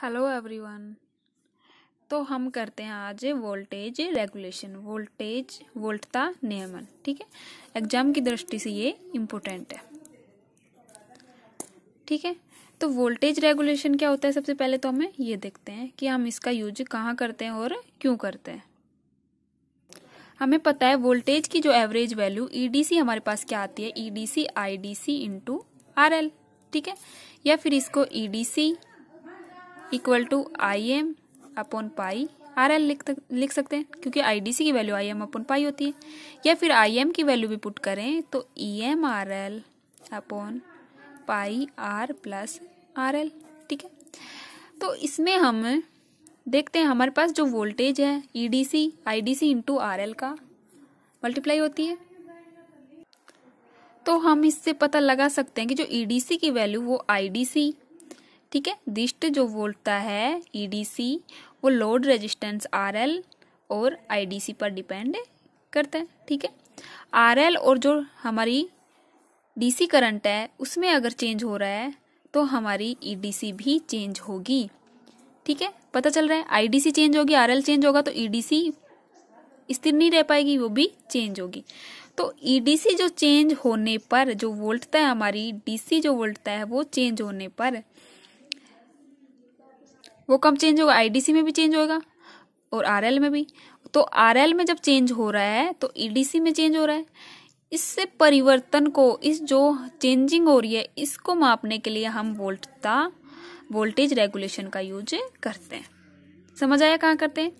hello everyone तो हम करते हैं आज वोल्टेज रेगुलेशन वोल्टेज वोल्टता नियमन ठीक है एग्जाम की दृष्टि से ये इम्पोर्टेंट है ठीक है तो वोल्टेज रेगुलेशन क्या होता है सबसे पहले तो हमें ये देखते हैं कि हम इसका यूज कहाँ करते हैं और क्यों करते हैं हमें पता है वोल्टेज की जो एवरेज वैल्यू ईडीसी हमारे पास क्या आती है ईडीसी आईडीसी इंटू आरएल ठीक है या फिर इसको EDC e equal to I M upon pi R L लिख लिख सकते हैं क्योंकि आई डी सी की value I M upon pi होती है या फिर आई एम की वैल्यू भी पुट करें तो E M R L upon pi R plus R L ठीक है तो इसमें हम देखते हैं हमारे पास जो वोल्टेज है E D C I D C into R L का मल्टीप्लाई होती है तो हम इससे पता लगा सकते हैं कि जो ई डी सी की वैल्यू वो आई डी सी ठीक है दिष्ट जो वोल्टता है ईडीसी e वो लोड रेजिस्टेंस आरएल और आईडीसी पर डिपेंड करता है ठीक है आरएल और जो हमारी डीसी करंट है उसमें अगर चेंज हो रहा है तो हमारी ईडीसी e भी चेंज होगी ठीक है पता चल रहा है आईडीसी चेंज होगी आरएल चेंज होगा तो ईडीसी e स्थिर नहीं रह पाएगी वो भी चेंज होगी तो ईडीसी जो चेंज होने पर जो वोल्टता है हमारी डीसी जो वोल्टता है वो चेंज होने पर वो कब चेंज होगा आईडीसी में भी चेंज होगा और आरएल में भी तो आरएल में जब चेंज हो रहा है तो ईडीसी e में चेंज हो रहा है इससे परिवर्तन को इस जो चेंजिंग हो रही है इसको मापने के लिए हम वोल्टता वोल्टेज रेगुलेशन का यूज करते हैं समझ आया कहाँ करते हैं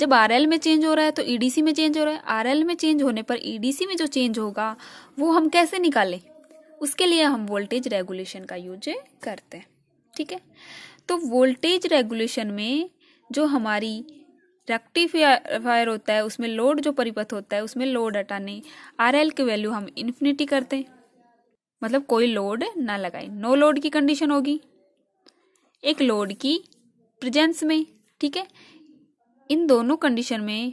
जब आरएल में चेंज हो रहा है तो ईडीसी e में चेंज हो रहा है आरएल में चेंज होने पर ईडीसी e में जो चेंज होगा वो हम कैसे निकालें उसके लिए हम वोल्टेज रेगुलेशन का यूज करते हैं ठीक है तो वोल्टेज रेगुलेशन में जो हमारी रेक्टिफायर होता है उसमें लोड जो परिपथ होता है उसमें लोड हटाने आर एल की वैल्यू हम इन्फिनिटी करते हैं मतलब कोई लोड ना लगाए नो लोड की कंडीशन होगी एक लोड की प्रेजेंस में ठीक है इन दोनों कंडीशन में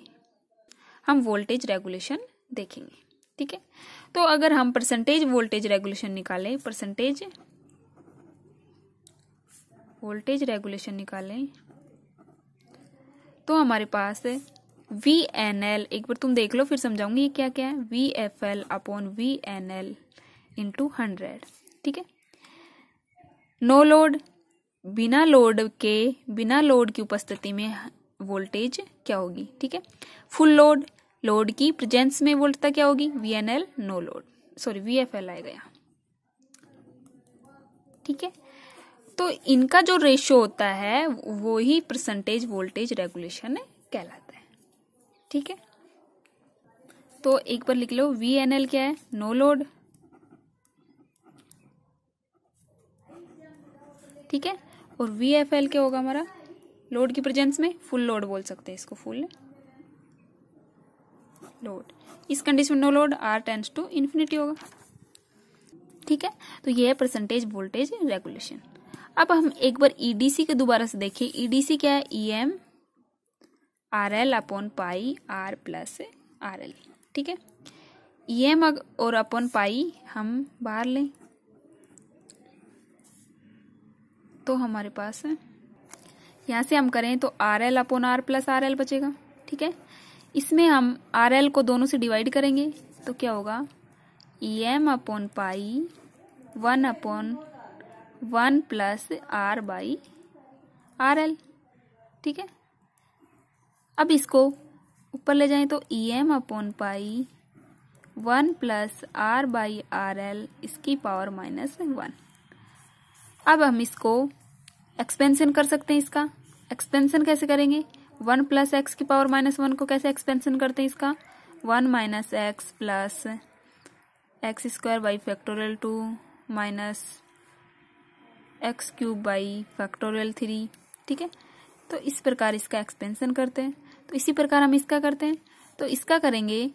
हम वोल्टेज रेगुलेशन देखेंगे ठीक है तो अगर हम परसेंटेज वोल्टेज रेगुलेशन निकालें परसेंटेज वोल्टेज रेगुलेशन निकालें तो हमारे पास वी एन एल एक बार तुम देख लो फिर समझाऊंगी ये क्या क्या है V F L upon V N L into hundred ठीक है नो लोड बिना लोड के बिना लोड की उपस्थिति में वोल्टेज क्या होगी ठीक है फुल लोड लोड की प्रेजेंस में वोल्टता क्या होगी V N L no load sorry V F L आएगा गया ठीक है तो इनका जो रेशियो होता है वो ही परसेंटेज वोल्टेज रेगुलेशन कहलाता है ठीक है तो एक बार लिख लो वी एन एल क्या है नो लोड ठीक है और वी एफ एल क्या होगा हमारा लोड की प्रेजेंस में फुल लोड बोल सकते हैं इसको फुल लोड इस कंडीशन में no load R tends to infinity होगा ठीक है तो ये है परसेंटेज वोल्टेज रेगुलेशन अब हम एक बार ईडीसी e के दोबारा से देखें ईडीसी e क्या है E M R L upon pi R plus R L ठीक है ई e एम और अपॉन पाई हम बाहर लें तो हमारे पास यहाँ से हम करें तो R L upon R plus R L बचेगा ठीक है इसमें हम आर एल को दोनों से डिवाइड करेंगे तो क्या होगा E M upon pi one upon one plus R by R L ठीक है अब इसको ऊपर ले जाएं तो E e M upon pi one plus R by R L इसकी पावर माइनस वन अब हम इसको एक्सपेंशन कर सकते हैं इसका एक्सपेंशन कैसे करेंगे वन प्लस एक्स की पावर माइनस वन को कैसे एक्सपेंशन करते हैं इसका one minus X plus X square by factorial two minus X cube by factorial three ठीक है तो इस प्रकार इसका एक्सपेंसन करते हैं तो इसी प्रकार हम इसका करते हैं तो इसका करेंगे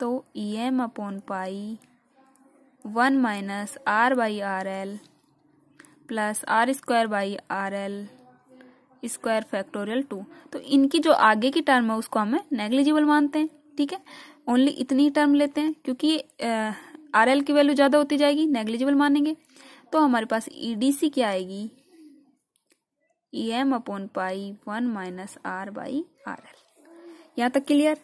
तो E e M upon pi one minus R by R L plus R square by R L square factorial two तो इनकी जो आगे की टर्म है उसको हमें नेग्लिजिबल मानते हैं ठीक है ओनली इतनी टर्म लेते हैं क्योंकि आर एल की वैल्यू ज़्यादा होती जाएगी नेग्लिजिबल मानेंगे तो हमारे पास ईडीसी e क्या आएगी E M upon pi one minus R by R L यहां तक क्लियर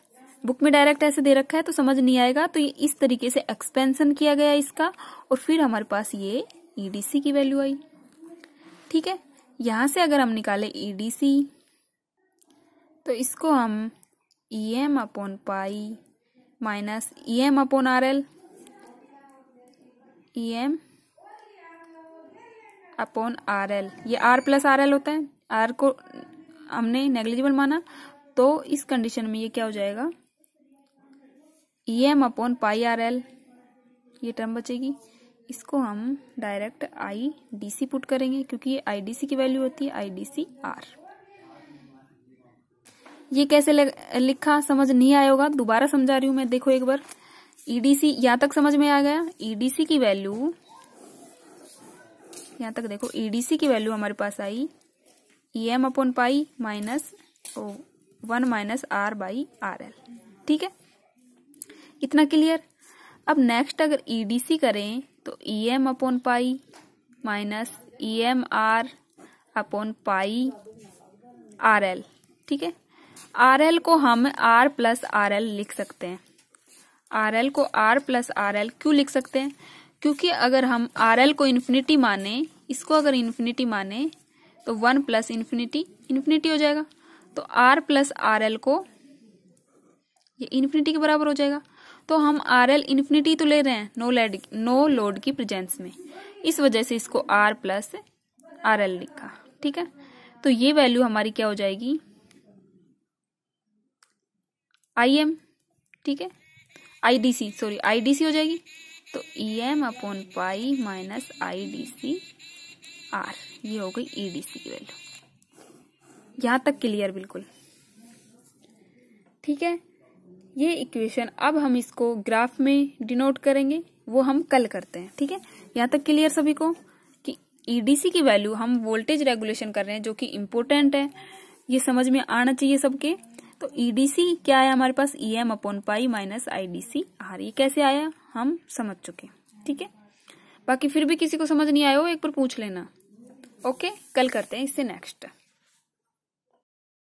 बुक में डायरेक्ट ऐसे दे रखा है तो समझ नहीं आएगा तो ये इस तरीके से एक्सपेंशन किया गया इसका और फिर हमारे पास ये ईडीसी e की वैल्यू आई ठीक है यहां से अगर हम निकाले ईडीसी e तो इसको हम E M upon pi minus E M upon R L E M upon R L ये आर प्लस आर एल होता है आर को हमने नेग्लिजिबल माना तो इस कंडीशन में ये क्या हो जाएगा E e M upon pi R L ये टर्म बचेगी इसको हम direct I D C put करेंगे क्योंकि ये आई डी सी की वैल्यू होती है आई डी सी आर ये कैसे लिखा समझ नहीं आया होगा दोबारा समझा रही हूं मैं देखो एक बार ईडीसी e यहां तक समझ में आ गया ईडीसी e की वैल्यू यहाँ तक देखो ईडीसी की वैल्यू हमारे पास I E M upon pi minus one minus R by R L ठीक है इतना क्लियर अब नेक्स्ट अगर ईडीसी e करें तो E M upon pi minus E M R upon pi R L ठीक है आर एल को हम आर प्लस आर एल लिख सकते हैं आर एल को आर प्लस आर एल क्यों लिख सकते हैं क्योंकि अगर हम आर एल को इन्फिनिटी माने इसको अगर इन्फिनिटी माने तो वन प्लस इन्फिनिटी इन्फिनिटी हो जाएगा तो आर प्लस आर एल को ये इन्फिनिटी के बराबर हो जाएगा तो हम आर एल इन्फिनिटी तो ले रहे हैं नो लेड नो लोड की प्रेजेंस में इस वजह से इसको आर प्लस आर एल लिखा ठीक है तो ये वैल्यू हमारी क्या हो जाएगी आई एम ठीक है I D C sorry I D C हो जाएगी तो E M upon pi minus I D C R ये हो गई ई डी सी की वैल्यू यहां तक क्लियर बिल्कुल ठीक है ये इक्वेशन अब हम इसको ग्राफ में डिनोट करेंगे वो हम कल करते हैं ठीक है यहां तक क्लियर सभी को कि ईडीसी e की वैल्यू हम वोल्टेज रेगुलेशन कर रहे हैं जो कि इम्पोर्टेंट है ये समझ में आना चाहिए सबके तो ईडीसी e क्या आया हमारे पास E M upon pi minus I D C R ये कैसे आया हम समझ चुके ठीक है बाकी फिर भी किसी को समझ नहीं आया हो एक बार पूछ लेना ओके कल करते हैं इससे नेक्स्ट